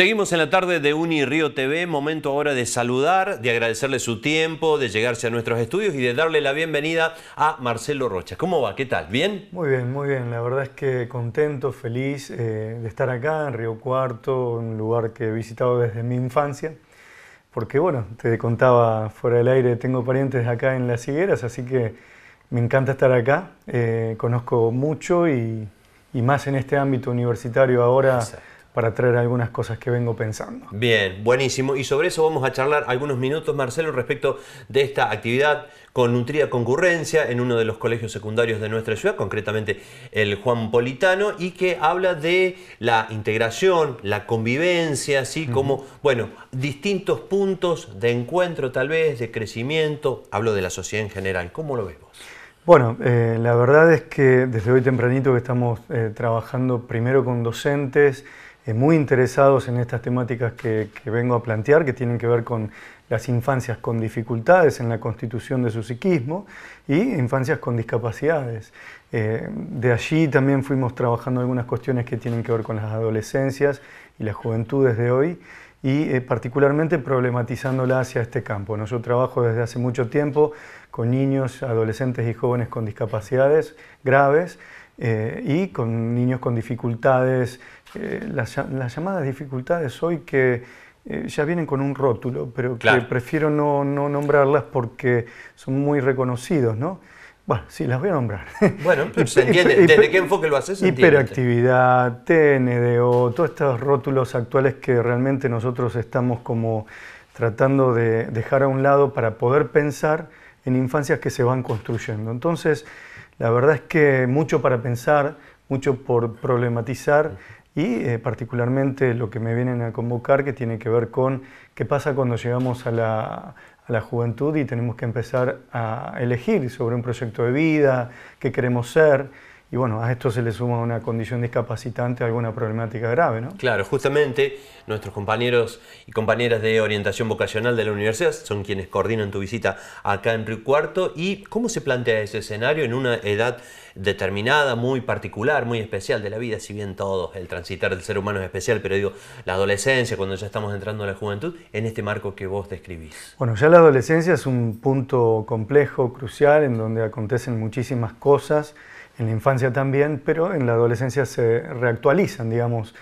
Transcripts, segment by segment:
Seguimos en la tarde de Uni TV, momento ahora de saludar, de agradecerle su tiempo, de llegarse a nuestros estudios y de darle la bienvenida a Marcelo Rocha. ¿Cómo va? ¿Qué tal? ¿Bien? Muy bien, muy bien. La verdad es que contento, feliz eh, de estar acá en Río Cuarto, un lugar que he visitado desde mi infancia. Porque bueno, te contaba fuera del aire, tengo parientes acá en Las Higueras, así que me encanta estar acá. Eh, conozco mucho y, más en este ámbito universitario ahora para traer algunas cosas que vengo pensando. Bien, buenísimo. Y sobre eso vamos a charlar algunos minutos, Marcelo, respecto de esta actividad con nutrida concurrencia en uno de los colegios secundarios de nuestra ciudad, concretamente el Juan Politano, y que habla de la integración, la convivencia, así como, bueno, distintos puntos de encuentro tal vez, de crecimiento. Hablo de la sociedad en general. ¿Cómo lo vemos? Bueno, eh, la verdad es que desde hoy tempranito que estamos eh, trabajando primero con docentes, eh, muy interesados en estas temáticas que, vengo a plantear, que tienen que ver con las infancias con dificultades en la constitución de su psiquismo y infancias con discapacidades. Eh, de allí también fuimos trabajando algunas cuestiones que tienen que ver con las adolescencias y las juventudes de hoy y eh, particularmente problematizándola hacia este campo. Nosotros Yo trabajo desde hace mucho tiempo con niños, adolescentes y jóvenes con discapacidades graves y con niños con dificultades eh, las, llamadas dificultades hoy que eh, ya vienen con un rótulo, pero que prefiero no, nombrarlas porque son muy reconocidos, ¿no? Bueno, sí, las voy a nombrar. Bueno, pero se ¿Desde qué enfoque lo haces? Hiperactividad, TNDO, todos estos rótulos actuales que realmente nosotros estamos como tratando de dejar a un lado para poder pensar en infancias que se van construyendo. Entonces, la verdad es que mucho para pensar, mucho por problematizar y eh, particularmente lo que me vienen a convocar que tiene que ver con qué pasa cuando llegamos a la, a la juventud y tenemos que empezar a elegir sobre un proyecto de vida, qué queremos ser. Y bueno, a esto se le suma una condición discapacitante, alguna problemática grave, ¿no? Claro, justamente nuestros compañeros y compañeras de orientación vocacional de la universidad son quienes coordinan tu visita acá en Río Cuarto. ¿Y cómo se plantea ese escenario en una edad determinada, muy particular, muy especial de la vida? Si bien todos, el transitar del ser humano es especial, pero digo, la adolescencia, cuando ya estamos entrando a la juventud, en este marco que vos describís. Bueno, ya la adolescencia es un punto complejo, crucial, en donde acontecen muchísimas cosas en la infancia también, pero en la adolescencia se reactualizan, digamos,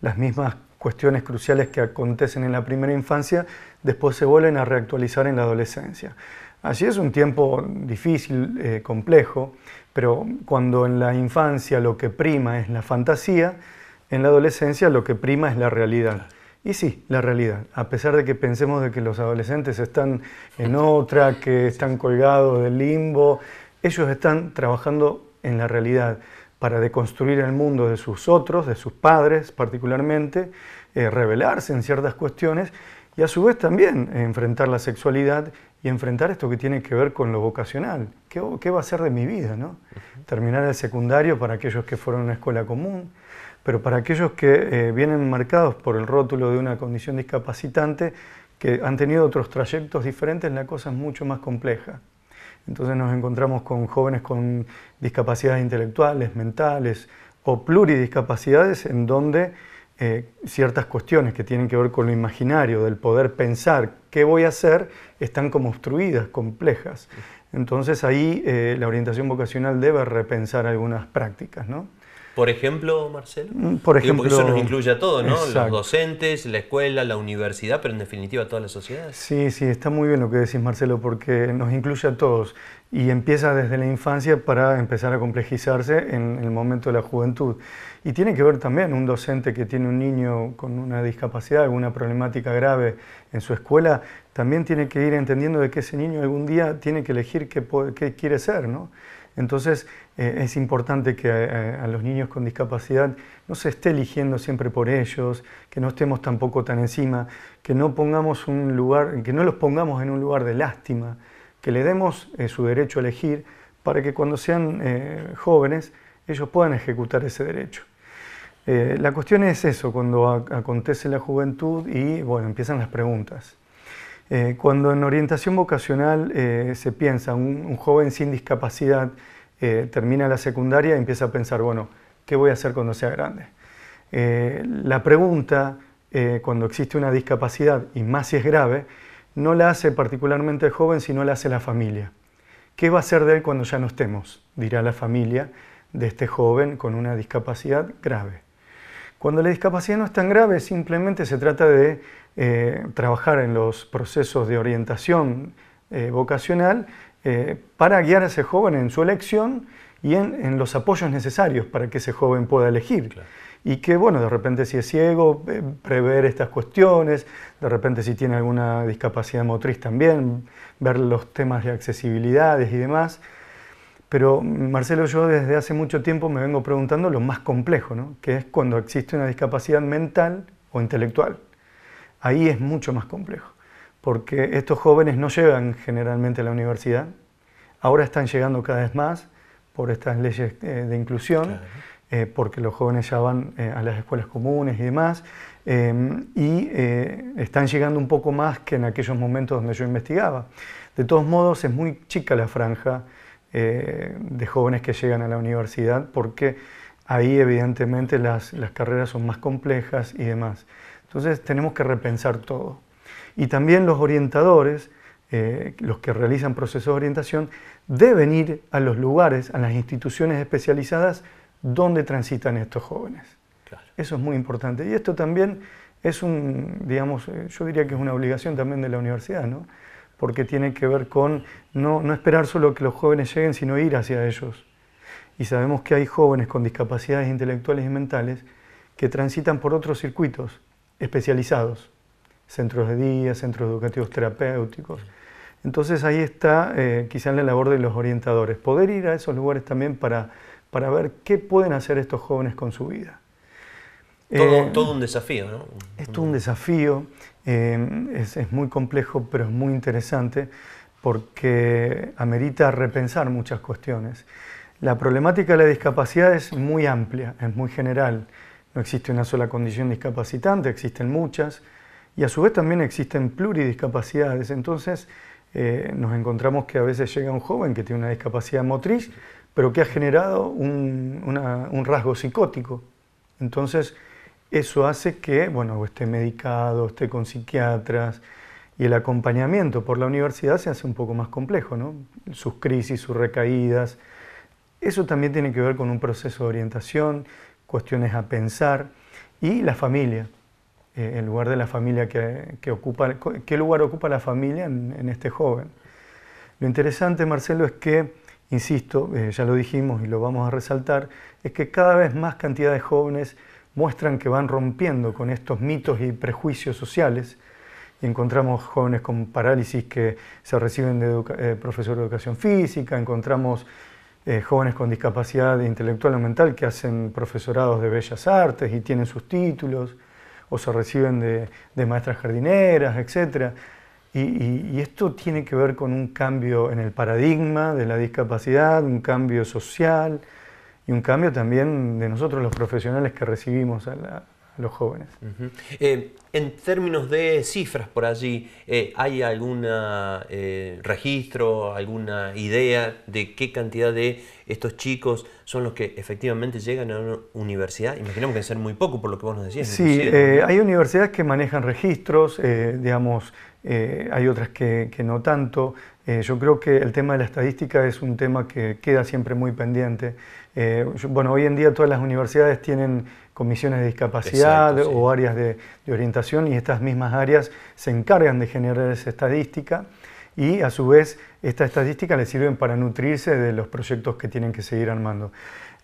las mismas cuestiones cruciales que acontecen en la primera infancia, después se vuelven a reactualizar en la adolescencia. Así es un tiempo difícil, eh, complejo, pero cuando en la infancia lo que prima es la fantasía, en la adolescencia lo que prima es la realidad. Y sí, la realidad. A pesar de que pensemos de que los adolescentes están en otra, que están colgados del limbo, ellos están trabajando en la realidad para deconstruir el mundo de sus otros, de sus padres particularmente, eh, revelarse en ciertas cuestiones y a su vez también enfrentar la sexualidad y enfrentar esto que tiene que ver con lo vocacional. ¿Qué, va a ser de mi vida? ¿no? Terminar el secundario para aquellos que fueron a una escuela común, pero para aquellos que eh, vienen marcados por el rótulo de una condición discapacitante, que han tenido otros trayectos diferentes, la cosa es mucho más compleja. Entonces nos encontramos con jóvenes con discapacidades intelectuales, mentales o pluridiscapacidades en donde eh, ciertas cuestiones que tienen que ver con lo imaginario, del poder pensar qué voy a hacer, están como obstruidas, complejas. Entonces ahí eh, la orientación vocacional debe repensar algunas prácticas. ¿no? Por ejemplo, Marcelo. Mm, por ejemplo. Porque eso nos incluye a todos, ¿no? Los docentes, la escuela, la universidad, pero en definitiva toda la sociedad. Sí, sí, está muy bien lo que decís, Marcelo, porque nos incluye a todos y empieza desde la infancia para empezar a complejizarse en el momento de la juventud. Y tiene que ver también un docente que tiene un niño con una discapacidad, alguna problemática grave en su escuela, también tiene que ir entendiendo de que ese niño algún día tiene que elegir qué quiere ser, ¿no? Entonces eh, es importante que a, los niños con discapacidad no se esté eligiendo siempre por ellos, que no estemos tampoco tan encima, que no, pongamos un lugar, que no los pongamos en un lugar de lástima, que le demos eh, su derecho a elegir para que cuando sean eh, jóvenes ellos puedan ejecutar ese derecho. la cuestión es eso, cuando acontece la juventud y bueno, empiezan las preguntas. Eh, cuando en orientación vocacional eh, se piensa, un, joven sin discapacidad eh, termina la secundaria y empieza a pensar, bueno, ¿qué voy a hacer cuando sea grande? la pregunta, cuando existe una discapacidad, y más si es grave, no la hace particularmente el joven, sino la hace la familia. ¿Qué va a hacer de él cuando ya no estemos? Dirá la familia de este joven con una discapacidad grave. Cuando la discapacidad no es tan grave, simplemente se trata de eh, trabajar en los procesos de orientación eh, vocacional eh, para guiar a ese joven en su elección y en, los apoyos necesarios para que ese joven pueda elegir. Y que, bueno, de repente si es ciego, prever estas cuestiones, de repente si tiene alguna discapacidad motriz también, ver los temas de accesibilidades y demás. Pero Marcelo, yo desde hace mucho tiempo me vengo preguntando lo más complejo, que es cuando existe una discapacidad mental o intelectual. Ahí es mucho más complejo, porque estos jóvenes no llegan generalmente a la universidad, ahora están llegando cada vez más por estas leyes eh, de inclusión, eh, porque los jóvenes ya van eh, a las escuelas comunes y demás, em, y están llegando un poco más que en aquellos momentos donde yo investigaba. De todos modos, es muy chica la franja eh, de jóvenes que llegan a la universidad, porque ahí evidentemente las, las carreras son más complejas y demás. Entonces tenemos que repensar todo. Y también los orientadores, eh, los que realizan procesos de orientación, deben ir a los lugares, a las instituciones especializadas donde transitan estos jóvenes. Eso es muy importante. Y esto también es un, digamos, eh, yo diría que es una obligación también de la universidad, ¿no? porque tiene que ver con no, no esperar solo que los jóvenes lleguen, sino ir hacia ellos. Y sabemos que hay jóvenes con discapacidades intelectuales y mentales que transitan por otros circuitos especializados, centros de día, centros educativos terapéuticos. Entonces ahí está eh, quizás la labor de los orientadores, poder ir a esos lugares también para, para ver qué pueden hacer estos jóvenes con su vida. Todo, eh, todo un desafío, ¿no? Es todo un desafío. Em, es, muy complejo, pero es muy interesante porque amerita repensar muchas cuestiones. La problemática de la discapacidad es muy amplia, es muy general. No existe una sola condición discapacitante, existen muchas y a su vez también existen pluridiscapacidades. Entonces eh, nos encontramos que a veces llega un joven que tiene una discapacidad motriz, pero que ha generado un, un rasgo psicótico. Entonces, eso hace que, bueno, esté medicado, esté con psiquiatras y el acompañamiento por la universidad se hace un poco más complejo, ¿no? Sus crisis, sus recaídas. Eso también tiene que ver con un proceso de orientación, cuestiones a pensar y la familia. Eh, el lugar de la familia que, ocupa, qué lugar ocupa la familia en, este joven. Lo interesante, Marcelo, es que, insisto, eh, ya lo dijimos y lo vamos a resaltar, es que cada vez más cantidad de jóvenes muestran que van rompiendo con estos mitos y prejuicios sociales y encontramos jóvenes con parálisis que se reciben de eh, profesor de educación física, encontramos eh, jóvenes con discapacidad intelectual o mental que hacen profesorados de bellas artes y tienen sus títulos, o se reciben de, maestras jardineras, etc. y esto tiene que ver con un cambio en el paradigma de la discapacidad, un cambio social, y un cambio también de nosotros los profesionales que recibimos a, los jóvenes. Eh, en términos de cifras por allí, eh, ¿hay algún eh, registro, alguna idea de qué cantidad de estos chicos son los que efectivamente llegan a una universidad? Imaginemos que ser muy poco por lo que vos nos decías. Sí, hay universidades que manejan registros, digamos, hay otras que, que no tanto. yo creo que el tema de la estadística es un tema que queda siempre muy pendiente. Eh, bueno, hoy en día todas las universidades tienen comisiones de discapacidad o áreas de, orientación y estas mismas áreas se encargan de generar esa estadística y a su vez esta estadística les sirven para nutrirse de los proyectos que tienen que seguir armando.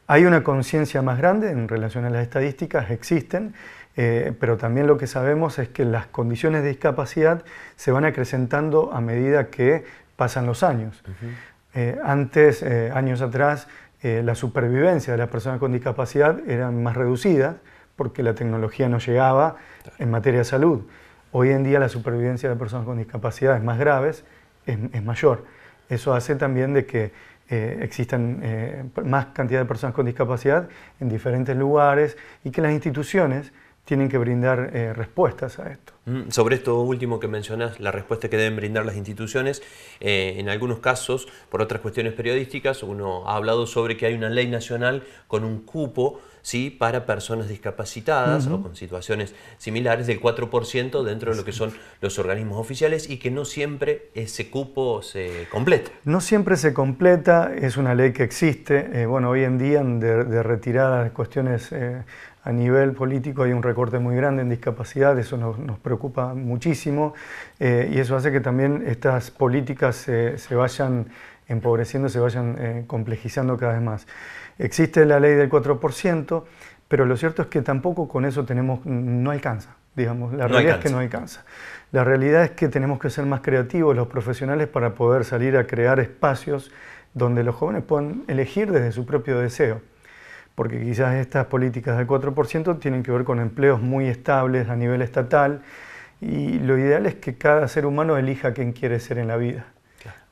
Hay una conciencia más grande en relación a las estadísticas, existen, eh, pero también lo que sabemos es que las condiciones de discapacidad se van acrecentando a medida que pasan los años. Eh, antes, años atrás, eh, la supervivencia de las personas con discapacidad era más reducida porque la tecnología no llegaba en materia de salud. Hoy en día la supervivencia de personas con discapacidades más graves es, mayor. Eso hace también de que eh, existan eh, más cantidad de personas con discapacidad en diferentes lugares y que las instituciones tienen que brindar eh, respuestas a esto. Mm, sobre esto último que mencionas, la respuesta que deben brindar las instituciones, eh, en algunos casos, por otras cuestiones periodísticas, uno ha hablado sobre que hay una ley nacional con un cupo ¿sí? para personas discapacitadas o con situaciones similares del 4% dentro de lo que son los organismos oficiales y que no siempre ese cupo se completa. No siempre se completa, es una ley que existe, eh, bueno, hoy en día de, de retiradas cuestiones a nivel político hay un recorte muy grande en discapacidad, eso nos, preocupa muchísimo eh, y eso hace que también estas políticas se vayan empobreciendo, se vayan eh, complejizando cada vez más. Existe la ley del 4%, pero lo cierto es que tampoco con eso tenemos, no alcanza. Digamos, la realidad es que no alcanza. La realidad es que tenemos que ser más creativos los profesionales para poder salir a crear espacios donde los jóvenes puedan elegir desde su propio deseo porque quizás estas políticas del 4% tienen que ver con empleos muy estables a nivel estatal y lo ideal es que cada ser humano elija quien quiere ser en la vida.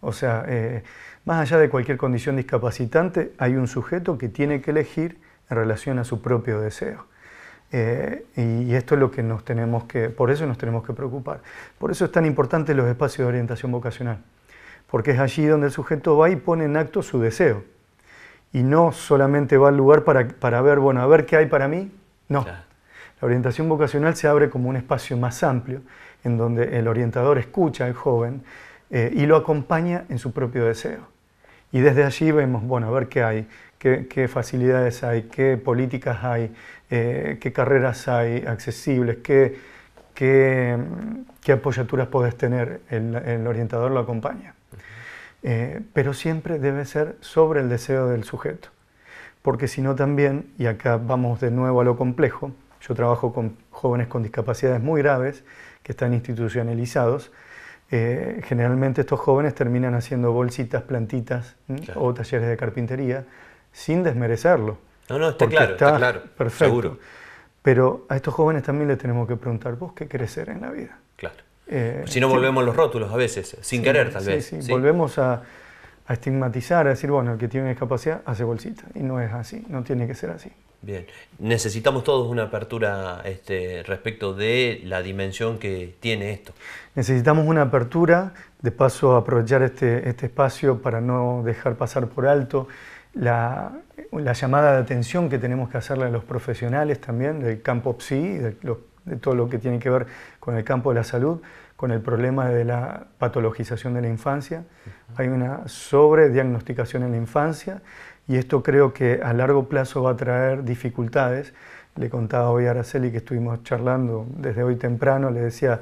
O sea, eh, más allá de cualquier condición discapacitante, hay un sujeto que tiene que elegir en relación a su propio deseo. Eh, y esto es lo que nos tenemos que, por eso nos tenemos que preocupar. Por eso es tan importante los espacios de orientación vocacional, porque es allí donde el sujeto va y pone en acto su deseo y no solamente va al lugar para, para ver, bueno, a ver qué hay para mí. No. La orientación vocacional se abre como un espacio más amplio, en donde el orientador escucha al joven eh, y lo acompaña en su propio deseo. Y desde allí vemos, bueno, a ver qué hay, qué, facilidades hay, qué políticas hay, eh, qué carreras hay accesibles, qué, qué, apoyaturas podés tener. el orientador lo acompaña. Eh, pero siempre debe ser sobre el deseo del sujeto. Porque si no también, y acá vamos de nuevo a lo complejo, yo trabajo con jóvenes con discapacidades muy graves que están institucionalizados, eh, generalmente estos jóvenes terminan haciendo bolsitas, plantitas o talleres de carpintería sin desmerecerlo. No, no, está claro, está, claro. Seguro. Pero a estos jóvenes también les tenemos que preguntar, ¿vos qué querés ser en la vida? Claro. Eh, si no volvemos los rótulos a veces, sin querer tal vez. Sí, sí, volvemos a, estigmatizar, a decir, bueno, el que tiene una discapacidad hace bolsita. Y no es así, no tiene que ser así. Bien, necesitamos todos una apertura este, respecto de la dimensión que tiene esto. Necesitamos una apertura, de paso aprovechar este, este espacio para no dejar pasar por alto la, llamada de atención que tenemos que hacerle a los profesionales también del campo PSI, de todo lo que tiene que ver con el campo de la salud, con el problema de la patologización de la infancia. Hay una sobrediagnosticación en la infancia y esto creo que a largo plazo va a traer dificultades. Le contaba hoy a Araceli que estuvimos charlando desde hoy temprano, le decía,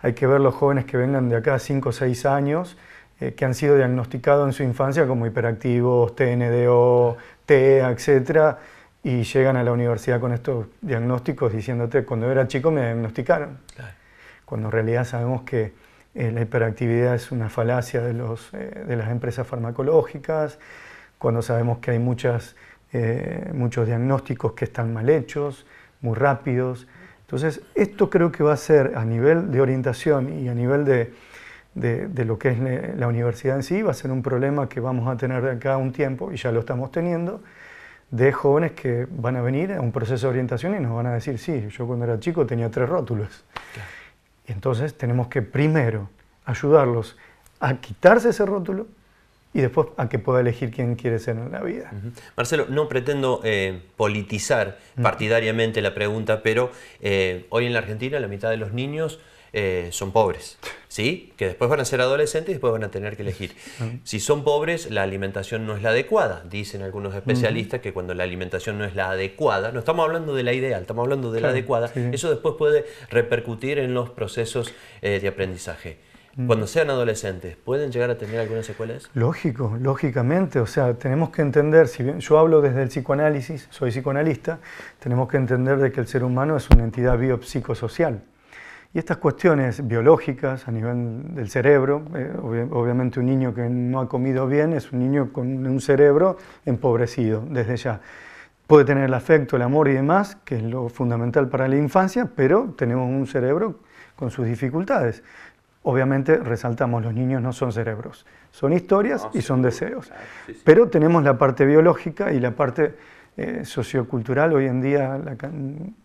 hay que ver los jóvenes que vengan de acá 5 o 6 años, eh, que han sido diagnosticados en su infancia como hiperactivos, TNDO, TEA, etc., y llegan a la universidad con estos diagnósticos diciéndote, cuando era chico me diagnosticaron. Claro cuando en realidad sabemos que eh, la hiperactividad es una falacia de, los, eh, de, las empresas farmacológicas, cuando sabemos que hay muchas, eh, muchos diagnósticos que están mal hechos, muy rápidos. Entonces, esto creo que va a ser a nivel de orientación y a nivel de, de, lo que es la universidad en sí, va a ser un problema que vamos a tener de acá un tiempo, y ya lo estamos teniendo, de jóvenes que van a venir a un proceso de orientación y nos van a decir, sí, yo cuando era chico tenía tres rótulos. Entonces tenemos que primero ayudarlos a quitarse ese rótulo y después a que pueda elegir quién quiere ser en la vida. Marcelo, no pretendo eh, politizar mm. partidariamente la pregunta, pero eh, hoy en la Argentina la mitad de los niños eh, son pobres, ¿sí? Que después van a ser adolescentes y después van a tener que elegir. Si son pobres, la alimentación no es la adecuada. Dicen algunos especialistas que cuando la alimentación no es la adecuada, no estamos hablando de la ideal, estamos hablando de la adecuada, eso después puede repercutir en los procesos eh, de aprendizaje. Mm. Cuando sean adolescentes, ¿pueden llegar a tener algunas secuelas? Lógico, lógicamente. O sea, tenemos que entender, si yo hablo desde el psicoanálisis, soy psicoanalista, tenemos que entender de que el ser humano es una entidad biopsicosocial. Y estas cuestiones biológicas a nivel del cerebro, eh, obviamente un niño que no ha comido bien es un niño con un cerebro empobrecido desde ya. Puede tener el afecto, el amor y demás, que es lo fundamental para la infancia, pero tenemos un cerebro con sus dificultades. Obviamente, resaltamos, los niños no son cerebros, son historias y son deseos. Pero tenemos la parte biológica y la parte eh, sociocultural. Hoy en día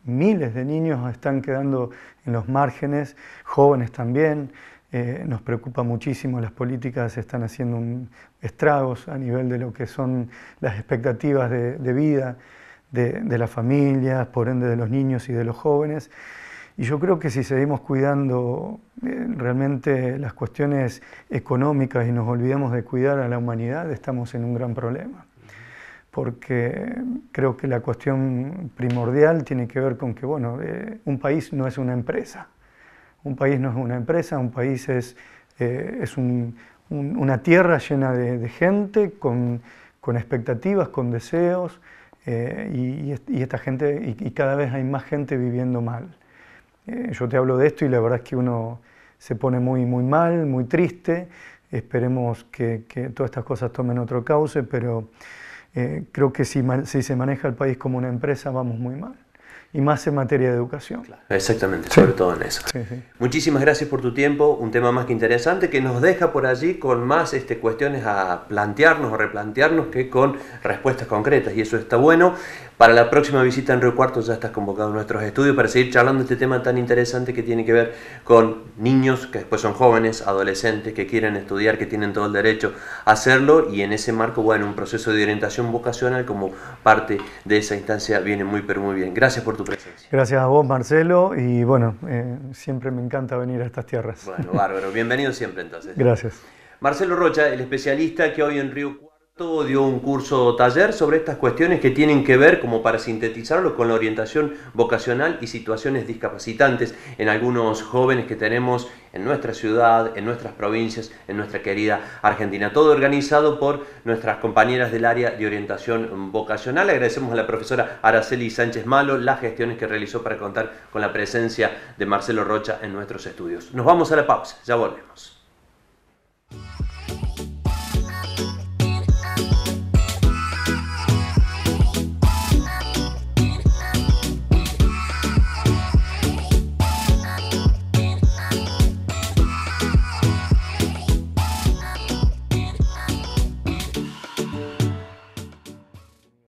miles de niños están quedando en los márgenes, jóvenes también. Eh, nos preocupa muchísimo, las políticas están haciendo estragos a nivel de lo que son las expectativas de, vida de, las familias, por ende de los niños y de los jóvenes. Y yo creo que si seguimos cuidando eh, realmente las cuestiones económicas y nos olvidamos de cuidar a la humanidad, estamos en un gran problema porque creo que la cuestión primordial tiene que ver con que, bueno, eh, un país no es una empresa. Un país no es una empresa, un país es, eh, es una tierra llena de, gente, con, expectativas, con deseos, eh, y, esta gente, y, cada vez hay más gente viviendo mal. yo te hablo de esto y la verdad es que uno se pone muy, muy mal, muy triste. Esperemos que, que todas estas cosas tomen otro cauce, pero eh, creo que si, si, se maneja el país como una empresa vamos muy mal. Y más en materia de educación. Exactamente, sobre todo en eso. Muchísimas gracias por tu tiempo, un tema más que interesante que nos deja por allí con más este, cuestiones a plantearnos o replantearnos que con respuestas concretas. Y eso está bueno. Para la próxima visita en Río Cuarto ya estás convocado en nuestros estudios para seguir charlando este tema tan interesante que tiene que ver con niños que después son jóvenes, adolescentes que quieren estudiar, que tienen todo el derecho a hacerlo y en ese marco, bueno, un proceso de orientación vocacional como parte de esa instancia viene muy pero muy bien. Gracias por tu presencia. Gracias a vos, Marcelo, y bueno, eh, siempre me encanta venir a estas tierras. Bueno, bárbaro, bienvenido siempre entonces. Gracias. Marcelo Rocha, el especialista que hoy en Río todo dio un curso taller sobre estas cuestiones que tienen que ver, como para sintetizarlo, con la orientación vocacional y situaciones discapacitantes en algunos jóvenes que tenemos en nuestra ciudad, en nuestras provincias, en nuestra querida Argentina. Todo organizado por nuestras compañeras del área de orientación vocacional. Agradecemos a la profesora Araceli Sánchez Malo las gestiones que realizó para contar con la presencia de Marcelo Rocha en nuestros estudios. Nos vamos a la pausa, ya volvemos.